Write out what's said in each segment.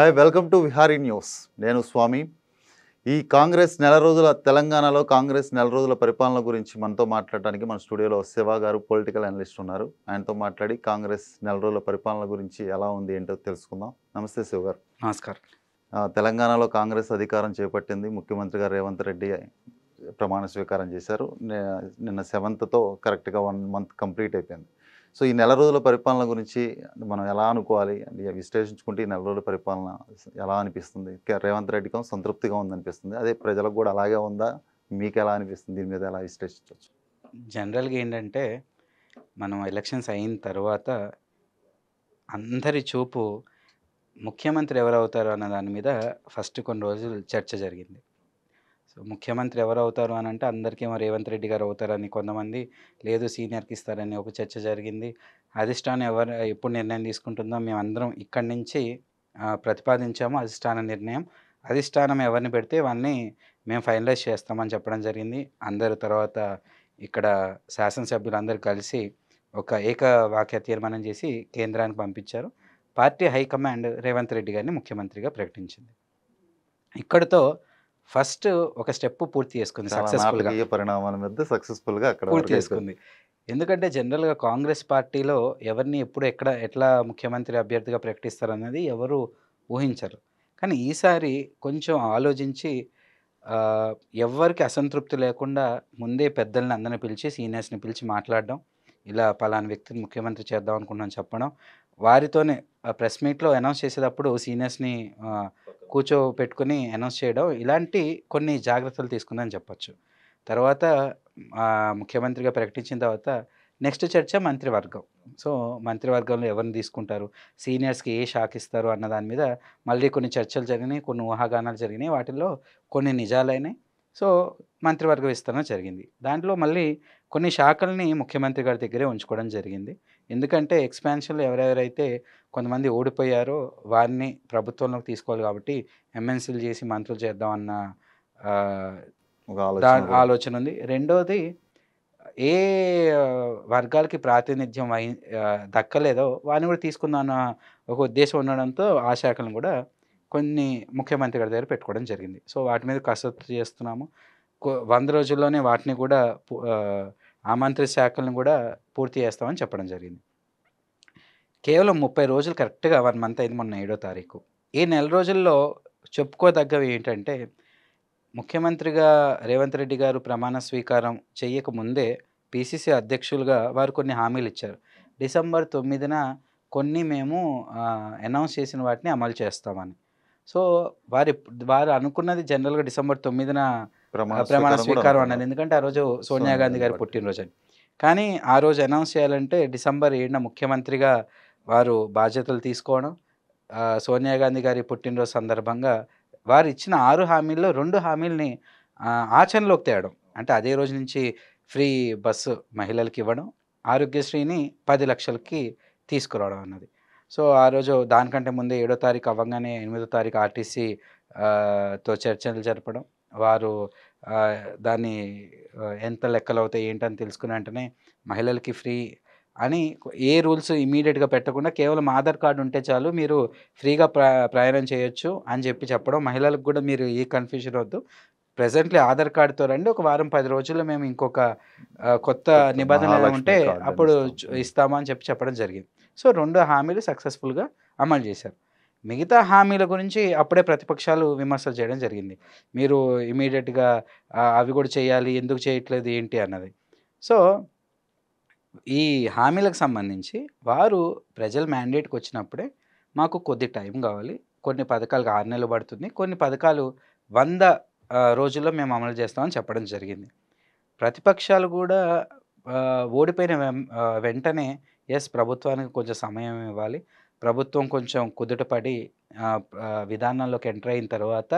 Hi welcome to Vihari news నేను స్వామి ఈ కాంగ్రెస్ నెల రోజుల తెలంగాణలో కాంగ్రెస్ నెల రోజుల పరిపాలన గురించి మనతో మాట్లాడడానికి మన స్టూడియోలో శివ గారు పొలిటికల్ అనలిస్ట్ ఉన్నారు ఆయనతో మాట్లాడి కాంగ్రెస్ నెల రోజుల పరిపాలన గురించి ఎలా ఉంది ఏంటో తెలుసుకుందాం నమస్తే శివ గారు నమస్కారం తెలంగాణలో కాంగ్రెస్ అధికారం చేపట్టింది ముఖ్యమంత్రి గారు రేవంత్ రెడ్డి ప్రమాణ స్వీకారం చేశారు నిన్న సెవెంత్తో కరెక్ట్గా వన్ మంత్ కంప్లీట్ అయిపోయింది సో ఈ నెల రోజుల పరిపాలన గురించి మనం ఎలా అనుకోవాలి విశ్లేషించుకుంటే ఈ నెల రోజుల పరిపాలన ఎలా అనిపిస్తుంది రేవంత్ రెడ్డికి సంతృప్తిగా ఉందనిపిస్తుంది అదే ప్రజలకు కూడా అలాగే ఉందా మీకు ఎలా అనిపిస్తుంది దీని మీద ఎలా విశ్లేషించవచ్చు జనరల్గా ఏంటంటే మనం ఎలక్షన్స్ అయిన తర్వాత అందరి చూపు ముఖ్యమంత్రి ఎవరవుతారు అన్న దాని మీద ఫస్ట్ కొన్ని రోజులు చర్చ జరిగింది సో ముఖ్యమంత్రి ఎవరు అవుతారు అని అంటే అందరికీ మరి రేవంత్ రెడ్డి గారు అవుతారని కొంతమంది లేదు సీనియర్కి ఇస్తారని ఒక చర్చ జరిగింది అధిష్టానం ఎవరు ఎప్పుడు నిర్ణయం తీసుకుంటుందో మేమందరం ఇక్కడి నుంచి ప్రతిపాదించాము అధిష్టాన నిర్ణయం అధిష్టానం ఎవరిని పెడితే వాడిని మేము ఫైనలైజ్ చేస్తామని చెప్పడం జరిగింది అందరు తర్వాత ఇక్కడ శాసనసభ్యులందరూ కలిసి ఒక ఏకవాక్య తీర్మానం చేసి కేంద్రానికి పంపించారు పార్టీ హైకమాండ్ రేవంత్ రెడ్డి గారిని ముఖ్యమంత్రిగా ప్రకటించింది ఇక్కడితో ఫస్ట్ ఒక స్టెప్ పూర్తి చేసుకుంది సక్సెస్ఫుల్గా పరిణామాల మీద సక్సెస్ఫుల్గా అక్కడ పూర్తి చేసుకుంది ఎందుకంటే జనరల్గా కాంగ్రెస్ పార్టీలో ఎవరిని ఎప్పుడు ఎక్కడ ఎట్లా ముఖ్యమంత్రి అభ్యర్థిగా ప్రకటిస్తారు అనేది ఎవరు ఊహించరు కానీ ఈసారి కొంచెం ఆలోచించి ఎవరికి అసంతృప్తి లేకుండా ముందే పెద్దల్ని అందరిని పిలిచి సీనియర్స్ని పిలిచి మాట్లాడడం ఇలా పలానా వ్యక్తిని ముఖ్యమంత్రి చేద్దాం అనుకున్నాను చెప్పడం వారితోనే ప్రెస్ మీట్లో అనౌన్స్ చేసేటప్పుడు సీనియర్స్ని కూర్చోపెట్టుకుని అనౌన్స్ చేయడం ఇలాంటి కొన్ని జాగ్రత్తలు తీసుకుందని చెప్పచ్చు తర్వాత ముఖ్యమంత్రిగా ప్రకటించిన తర్వాత నెక్స్ట్ చర్చ మంత్రివర్గం సో మంత్రివర్గంలో ఎవరిని తీసుకుంటారు సీనియర్స్కి ఏ షాక్ ఇస్తారు అన్న దాని మీద మళ్ళీ కొన్ని చర్చలు జరిగినాయి కొన్ని ఊహాగానాలు జరిగినాయి వాటిల్లో కొన్ని నిజాలైనాయి సో మంత్రివర్గ విస్తరణ జరిగింది దాంట్లో మళ్ళీ కొన్ని శాఖల్ని ముఖ్యమంత్రి గారి దగ్గరే ఉంచుకోవడం జరిగింది ఎందుకంటే ఎక్స్పాన్షన్లో ఎవరెవరైతే కొంతమంది ఓడిపోయారో వారిని ప్రభుత్వంలోకి తీసుకోవాలి కాబట్టి ఎంఎన్సీలు చేసి మంత్రులు చేద్దాం అన్న ఆలోచన ఉంది రెండోది ఏ వర్గాలకి ప్రాతినిధ్యం వహి దక్కలేదో వారిని కూడా తీసుకుందామన్న ఒక ఉద్దేశం ఉండడంతో ఆ శాఖలను కూడా కొన్ని ముఖ్యమంత్రి గారి దగ్గర పెట్టుకోవడం జరిగింది సో వాటి మీద కసరత్తు చేస్తున్నాము వంద రోజుల్లోనే వాటిని కూడా ఆమంత్రి శాఖలను కూడా పూర్తి చేస్తామని చెప్పడం జరిగింది కేవలం ముప్పై రోజులు కరెక్ట్గా వన్ మంత్ అయింది మొన్న ఏడో తారీఖు ఈ నెల రోజుల్లో చెప్పుకోదగ్గవి ఏంటంటే ముఖ్యమంత్రిగా రేవంత్ రెడ్డి గారు ప్రమాణ స్వీకారం చేయక ముందే పిసిసి అధ్యక్షులుగా వారు కొన్ని హామీలు ఇచ్చారు డిసెంబర్ తొమ్మిదిన కొన్ని మేము అనౌన్స్ చేసిన వాటిని అమలు చేస్తామని సో వారి వారు అనుకున్నది జనరల్గా డిసెంబర్ తొమ్మిదిన ప్రమాణ స్వీకారం అన్నది ఎందుకంటే ఆ రోజు సోనియా గాంధీ గారి పుట్టినరోజు అని కానీ ఆ రోజు అనౌన్స్ చేయాలంటే డిసెంబర్ ఏడున ముఖ్యమంత్రిగా వారు బాధ్యతలు తీసుకోవడం సోనియా గాంధీ గారి పుట్టినరోజు సందర్భంగా వారు ఇచ్చిన ఆరు హామీల్లో రెండు హామీల్ని ఆచరణలోకి తేయడం అంటే అదే రోజు నుంచి ఫ్రీ బస్సు మహిళలకు ఇవ్వడం ఆరోగ్యశ్రీని పది లక్షలకి తీసుకురావడం అన్నది సో ఆ రోజు దానికంటే ముందే ఏడో తారీఖు అవ్వగానే ఎనిమిదో తారీఖు ఆర్టీసీ తో చర్చలు జరపడం వారు దాన్ని ఎంత లెక్కలు అవుతాయి ఏంటని తెలుసుకుని వెంటనే మహిళలకి ఫ్రీ అని ఏ రూల్స్ ఇమీడియట్గా పెట్టకుండా కేవలం ఆధార్ కార్డు ఉంటే చాలు మీరు ఫ్రీగా ప్రయాణం చేయొచ్చు అని చెప్పి చెప్పడం మహిళలకు కూడా మీరు ఏ కన్ఫ్యూజన్ వద్దు ప్రజెంట్లీ ఆధార్ కార్డుతో రండి ఒక వారం పది రోజుల్లో మేము ఇంకొక కొత్త నిబంధనలు ఉంటే అప్పుడు ఇస్తామని చెప్పి చెప్పడం జరిగింది సో రెండు హామీలు సక్సెస్ఫుల్గా అమలు చేశారు మిగతా హామీల గురించి అప్పుడే ప్రతిపక్షాలు విమర్శలు చేయడం జరిగింది మీరు ఇమీడియట్గా అవి కూడా చేయాలి ఎందుకు చేయట్లేదు ఏంటి అన్నది సో ఈ హామీలకు సంబంధించి వారు ప్రజల మ్యాండేట్కి వచ్చినప్పుడే మాకు కొద్ది టైం కావాలి కొన్ని పథకాలకు ఆరు నెలలు పడుతుంది కొన్ని పథకాలు వంద రోజుల్లో మేము అమలు చేస్తామని చెప్పడం జరిగింది ప్రతిపక్షాలు కూడా ఓడిపోయిన వెంటనే ఎస్ ప్రభుత్వానికి కొంచెం సమయం ఇవ్వాలి ప్రభుత్వం కొంచెం కుదుటపడి విధానంలోకి ఎంటర్ అయిన తర్వాత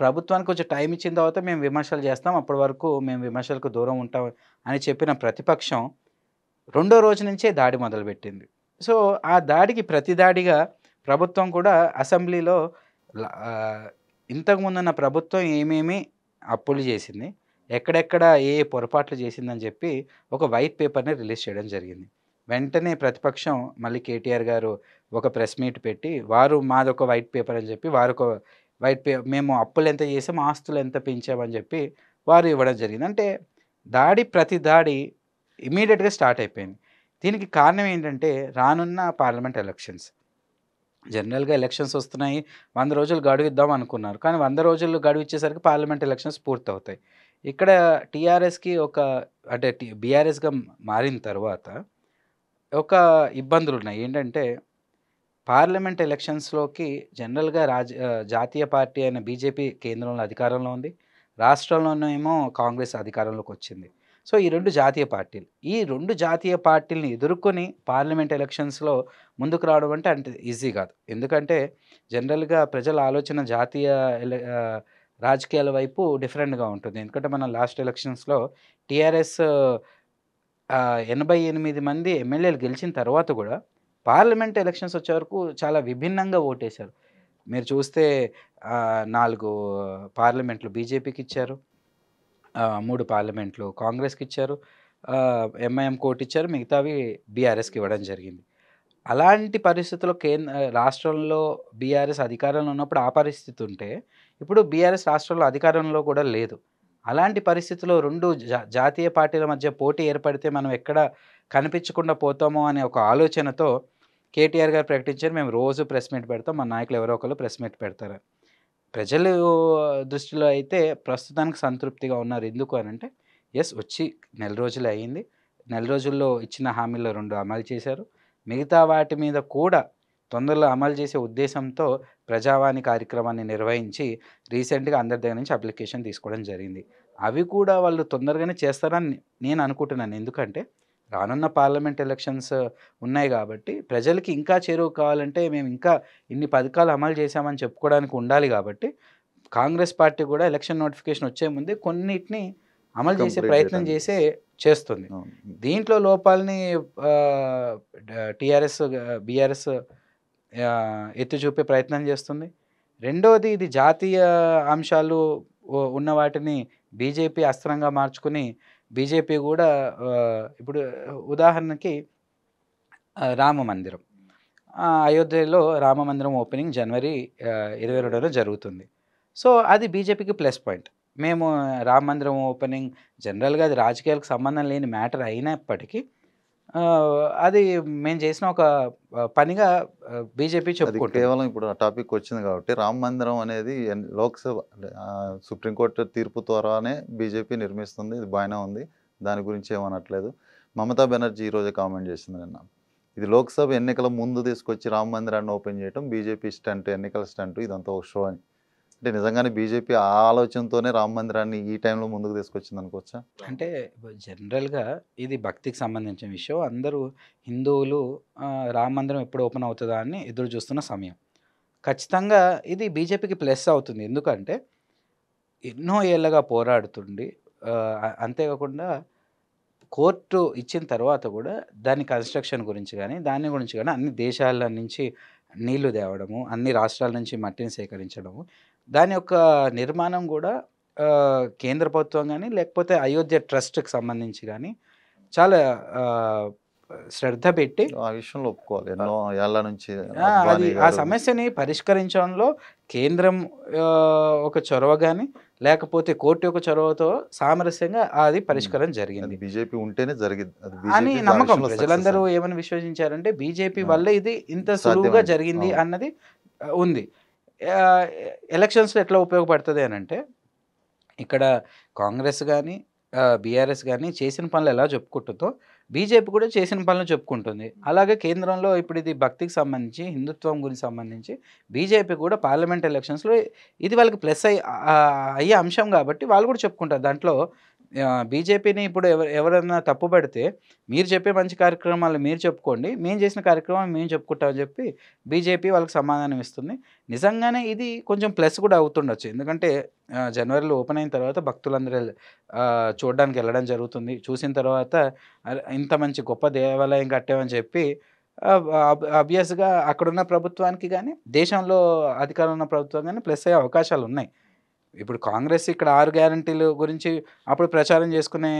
ప్రభుత్వానికి కొంచెం టైం ఇచ్చిన తర్వాత మేము విమర్శలు చేస్తాం అప్పటి వరకు మేము విమర్శలకు దూరం ఉంటాం అని చెప్పిన ప్రతిపక్షం రెండో రోజు నుంచే దాడి మొదలుపెట్టింది సో ఆ దాడికి ప్రతి దాడిగా ప్రభుత్వం కూడా అసెంబ్లీలో ఇంతకుముందున్న ప్రభుత్వం ఏమేమి అప్పులు చేసింది ఎక్కడెక్కడ ఏ పొరపాట్లు చేసిందని చెప్పి ఒక వైట్ పేపర్ని రిలీజ్ చేయడం జరిగింది వెంటనే ప్రతిపక్షం మళ్ళీ కేటీఆర్ గారు ఒక ప్రెస్ మీట్ పెట్టి వారు మాదొక వైట్ పేపర్ అని చెప్పి వారు ఒక వైట్ పేపర్ మేము అప్పులు ఎంత చేసాం ఆస్తులు ఎంత పెంచామని చెప్పి వారు ఇవ్వడం జరిగింది అంటే దాడి ప్రతి దాడి ఇమీడియట్గా స్టార్ట్ అయిపోయింది దీనికి కారణం ఏంటంటే రానున్న పార్లమెంట్ ఎలక్షన్స్ జనరల్గా ఎలక్షన్స్ వస్తున్నాయి వంద రోజులు గడువు ఇద్దాం అనుకున్నారు కానీ వంద రోజులు గడువు ఇచ్చేసరికి పార్లమెంట్ ఎలక్షన్స్ పూర్తవుతాయి ఇక్కడ టీఆర్ఎస్కి ఒక అంటే బీఆర్ఎస్గా మారిన తర్వాత ఒక ఇబ్బందులు ఉన్నాయి ఏంటంటే, పార్లమెంట్ ఎలక్షన్స్‌లోకి జనరల్‌గా రాజ జాతీయ పార్టీ అయిన బీజేపీ కేంద్రంలో అధికారంలో ఉంది. రాష్ట్రంలోనేమో కాంగ్రెస్ అధికారంలోకి వచ్చింది సో, ఈ రెండు జాతీయ పార్టీలు. ఈ రెండు జాతీయ పార్టీలని ఎదుర్కొని పార్లమెంట్ ఎలక్షన్స్‌లో ముందుకు రావడం అంటే అంత ఈజీ కాదు. ఎందుకంటే, జనరల్‌గా ప్రజల ఆలోచన జాతీయ రాజకీయాల వైపు డిఫరెంట్‌గా ఉంటుంది. ఎందుకంటే, మనం లాస్ట్ ఎలక్షన్స్‌లో టీఆర్ఎస్ ఎనభై ఎనిమిది మంది ఎమ్మెల్యేలు గెలిచిన తర్వాత కూడా పార్లమెంట్ ఎలక్షన్స్ వచ్చే వరకు చాలా విభిన్నంగా ఓటేశారు మీరు చూస్తే నాలుగు పార్లమెంట్లు బీజేపీకి ఇచ్చారు మూడు పార్లమెంట్లు కాంగ్రెస్కి ఇచ్చారు ఎంఐఎం కోర్టు ఇచ్చారు మిగతావి బీఆర్ఎస్కి ఇవ్వడం జరిగింది అలాంటి పరిస్థితుల్లో కేంద్ర రాష్ట్రంలో బీఆర్ఎస్ అధికారంలో ఉన్నప్పుడు ఆ పరిస్థితి ఉంటే ఇప్పుడు బీఆర్ఎస్ రాష్ట్రంలో అధికారంలో కూడా లేదు అలాంటి పరిస్థితిలో రెండు జాతీయ పార్టీల మధ్య పోటీ ఏర్పడితే మనం ఎక్కడ కనిపించకుండా పోతామో అనే ఒక ఆలోచనతో కేటీఆర్ గారు ప్రకటించారు మేము రోజు ప్రెస్ మీట్ పెడతాం మా నాయకులు ఎవరో ఒకరు ప్రెస్ మీట్ పెడతారు ప్రజలు దృష్టిలో అయితే ప్రస్తుతానికి సంతృప్తిగా ఉన్నారు ఎందుకు అని అంటే ఎస్ వచ్చి నెల రోజులు అయ్యింది నెల రోజుల్లో ఇచ్చిన హామీల్లో రెండు అమలు చేశారు మిగతా వాటి మీద కూడా తొందరలో అమలు చేసే ఉద్దేశంతో ప్రజావాణి కార్యక్రమాన్ని నిర్వహించి రీసెంట్గా అందరి దగ్గర నుంచి అప్లికేషన్ తీసుకోవడం జరిగింది అవి కూడా వాళ్ళు తొందరగానే చేస్తారని నేను అనుకుంటున్నాను ఎందుకంటే రానున్న పార్లమెంట్ ఎలక్షన్స్ ఉన్నాయి కాబట్టి ప్రజలకి ఇంకా చేరువు కావాలంటే మేము ఇంకా ఇన్ని పథకాలు అమలు చేశామని చెప్పుకోవడానికి ఉండాలి కాబట్టి కాంగ్రెస్ పార్టీ కూడా ఎలక్షన్ నోటిఫికేషన్ వచ్చే ముందే కొన్నిటిని అమలు చేసే ప్రయత్నం చేసే చేస్తుంది దీంట్లో లోపాలని టీఆర్ఎస్ బీఆర్ఎస్ ఎత్తి చూపే ప్రయత్నం చేస్తుంది రెండవది ఇది జాతీయ అంశాలు ఉన్న వాటిని బీజేపీ అస్త్రంగా మార్చుకుని బీజేపీ కూడా ఇప్పుడు ఉదాహరణకి రామ మందిరం అయోధ్యలో రామ మందిరం ఓపెనింగ్ జనవరి ఇరవై రెండులో జరుగుతుంది సో అది బీజేపీకి ప్లస్ పాయింట్ మేము రామ మందిరం ఓపెనింగ్ జనరల్గా అది రాజకీయాలకు సంబంధం లేని మ్యాటర్ అయినప్పటికీ అది మేము చేసిన ఒక పనిగా బీజేపీ చెప్పుకుంటుంది కేవలం ఇప్పుడు ఆ టాపిక్ వచ్చింది కాబట్టి రామ మందిరం అనేది లోక్సభ సుప్రీంకోర్టు తీర్పు ద్వారానే బీజేపీ నిర్మిస్తుంది ఇది బాగానే ఉంది దాని గురించి ఏమనట్లేదు మమతా బెనర్జీ ఈరోజే కామెంట్ చేసింది నిన్న ఇది లోక్సభ ఎన్నికల ముందు తీసుకొచ్చి రామ మందిరాన్ని ఓపెన్ చేయటం బీజేపీ స్టంట్ ఎన్నికల స్టంట్ ఇదంతా ఒక షో అని అంటే నిజంగానే బీజేపీ ఆ ఆలోచనతోనే రామ మందిరాన్ని ఈ టైంలో ముందుకు తీసుకొచ్చింది అనుకోవచ్చా అంటే జనరల్గా ఇది భక్తికి సంబంధించిన విషయం అందరూ హిందువులు రామ మందిరం ఎప్పుడు ఓపెన్ అవుతుందా అని ఎదురు చూస్తున్న సమయం ఖచ్చితంగా ఇది బీజేపీకి ప్లస్ అవుతుంది ఎందుకంటే ఎన్నో ఏళ్ళగా పోరాడుతుండి అంతేకాకుండా కోర్టు ఇచ్చిన తర్వాత కూడా దాని కన్స్ట్రక్షన్ గురించి కానీ దాని గురించి కానీ అన్ని దేశాల నుంచి నీళ్లు తేవడము అన్ని రాష్ట్రాల నుంచి మట్టిని సేకరించడము దాని యొక్క నిర్మాణం కూడా కేంద్ర ప్రభుత్వం కానీ లేకపోతే అయోధ్య ట్రస్ట్కి సంబంధించి కానీ చాలా శ్రద్ధ పెట్టి ఆ విషయంలో ఒప్పుకోవాలి నుంచి అది ఆ సమస్యని పరిష్కరించడంలో కేంద్రం ఒక చొరవ కానీ లేకపోతే కోర్టు యొక్క చొరవతో సామరస్యంగా అది పరిష్కారం జరిగింది బీజేపీ ఉంటేనే జరిగింది అని నమ్మకం ప్రజలందరూ ఏమని విశ్వసించారంటే బీజేపీ వల్ల ఇది ఇంత సులువుగా జరిగింది అన్నది ఉంది ఎలక్షన్స్లో ఎట్లా ఉపయోగపడుతుంది అని అంటే ఇక్కడ కాంగ్రెస్ కానీ బీఆర్ఎస్ కానీ చేసిన పనులు ఎలా చెప్పుకుంటుందో బీజేపీ కూడా చేసిన పనులు చెప్పుకుంటుంది అలాగే కేంద్రంలో ఇప్పుడు ఇది భక్తికి సంబంధించి హిందుత్వం గురించి సంబంధించి బీజేపీ కూడా పార్లమెంట్ ఎలక్షన్స్లో ఇది వాళ్ళకి ప్లస్ అయ్యే అంశం కాబట్టి వాళ్ళు కూడా చెప్పుకుంటారు దాంట్లో బీజేపీని ఇప్పుడు ఎవరు ఎవరైనా తప్పు పెడితే మీరు చెప్పే మంచి కార్యక్రమాలు మీరు చెప్పుకోండి మేము చేసిన కార్యక్రమాలు మేము చెప్పుకుంటామని చెప్పి బీజేపీ వాళ్ళకి సమాధానం ఇస్తుంది నిజంగానే ఇది కొంచెం ప్లస్ కూడా అవుతుండొచ్చు ఎందుకంటే జనవరిలో ఓపెన్ అయిన తర్వాత భక్తులందరూ చూడడానికి వెళ్ళడం జరుగుతుంది చూసిన తర్వాత ఇంత మంచి గొప్ప దేవాలయం కట్టామని చెప్పి అబ్వియస్గా అక్కడున్న ప్రభుత్వానికి కానీ దేశంలో అధికారంలో ఉన్న ప్రభుత్వం కానీ ప్లస్ అయ్యే అవకాశాలు ఉన్నాయి ఇప్పుడు కాంగ్రెస్ ఇక్కడ ఆరు గ్యారంటీలు గురించి అప్పుడు ప్రచారం చేసుకునే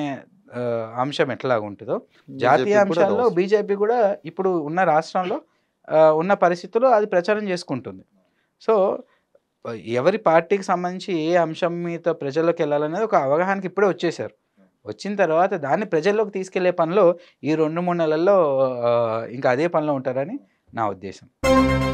అంశం ఎట్లా ఉంటుందో జాతీయ అంశాల్లో బీజేపీ కూడా ఇప్పుడు ఉన్న రాష్ట్రంలో ఉన్న పరిస్థితుల్లో అది ప్రచారం చేసుకుంటుంది సో ఎవరి పార్టీకి సంబంధించి ఏ అంశం మీద ప్రజల్లోకి వెళ్ళాలనేది ఒక అవగాహనకి ఇప్పుడే వచ్చేసారు వచ్చిన తర్వాత దాన్ని ప్రజల్లోకి తీసుకెళ్లే పనిలో ఈ రెండు మూడు నెలల్లో ఇంకా అదే పనిలో ఉంటారని నా ఉద్దేశం